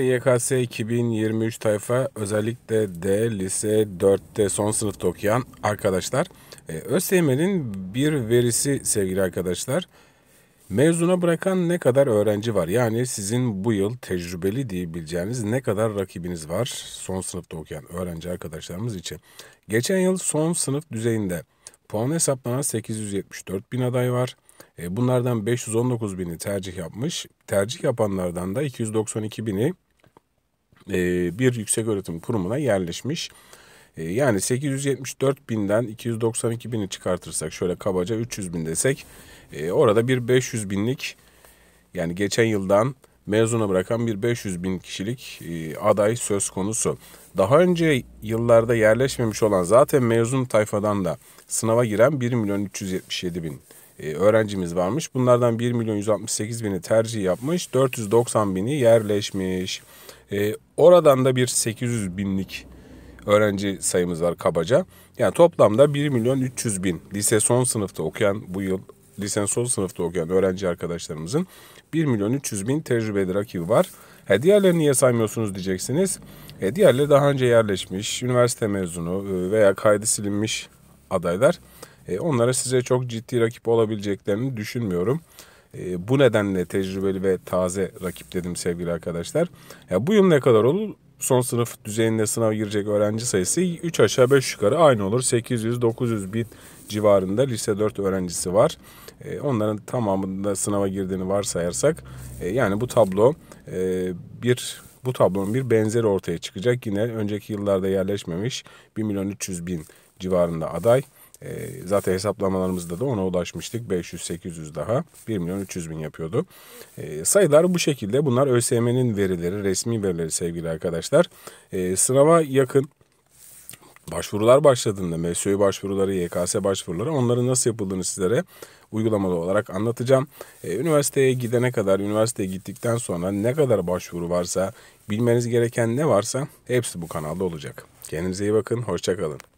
YKS 2023 tayfa özellikle de lise 4'te son sınıfta okuyan arkadaşlar. E, ÖSYM'nin bir verisi sevgili arkadaşlar. Mezuna bırakan ne kadar öğrenci var? Yani sizin bu yıl tecrübeli diyebileceğiniz ne kadar rakibiniz var son sınıfta okuyan öğrenci arkadaşlarımız için? Geçen yıl son sınıf düzeyinde puan hesaplanan 874 bin aday var. E, bunlardan 519 bini tercih yapmış. Tercih yapanlardan da 292 bini e, bir yükseköğretim kurumuna yerleşmiş. E, yani 874 binden 292 bini çıkartırsak şöyle kabaca 300 bin desek e, orada bir 500 binlik yani geçen yıldan mezuna bırakan bir 500 bin kişilik e, aday söz konusu. Daha önce yıllarda yerleşmemiş olan zaten mezun tayfadan da sınava giren 1 milyon 377 bin e, öğrencimiz varmış. Bunlardan 1 milyon 168 bini tercih yapmış, 490 bini yerleşmiş. E, oradan da bir 800 binlik öğrenci sayımız var kabaca. Yani toplamda 1 milyon 300 bin lise son sınıfta okuyan bu yıl lise son sınıfta okuyan öğrenci arkadaşlarımızın 1 milyon 300 bin tecrübeli rakibi var. E, diğerlerini niye saymıyorsunuz diyeceksiniz. E, diğerleri daha önce yerleşmiş, üniversite mezunu e, veya kaydı silinmiş adaylar. E, onlara size çok ciddi rakip olabileceklerini düşünmüyorum. E, bu nedenle tecrübeli ve taze rakip dedim sevgili arkadaşlar. Ya, bu yıl ne kadar olur? Son sınıf düzeyinde sınav girecek öğrenci sayısı 3 aşağı 5 yukarı aynı olur. 800-900 bin civarında lise 4 öğrencisi var. E, onların tamamında sınava girdiğini varsayarsak e, yani bu tablo e, bir bu tablonun bir benzeri ortaya çıkacak. Yine önceki yıllarda yerleşmemiş 1 milyon 300 bin civarında aday. Ee, zaten hesaplamalarımızda da ona ulaşmıştık. 500-800 daha 1 milyon 300 bin yapıyordu. E, sayılar bu şekilde. Bunlar ÖSYM'nin verileri, resmi verileri sevgili arkadaşlar. E, sınava yakın başvurular başladığında MSÖ başvuruları, YKS başvuruları onların nasıl yapıldığını sizlere uygulamalı olarak anlatacağım. Ee, üniversiteye gidene kadar, üniversiteye gittikten sonra ne kadar başvuru varsa, bilmeniz gereken ne varsa hepsi bu kanalda olacak. Kendinize iyi bakın, hoşçakalın.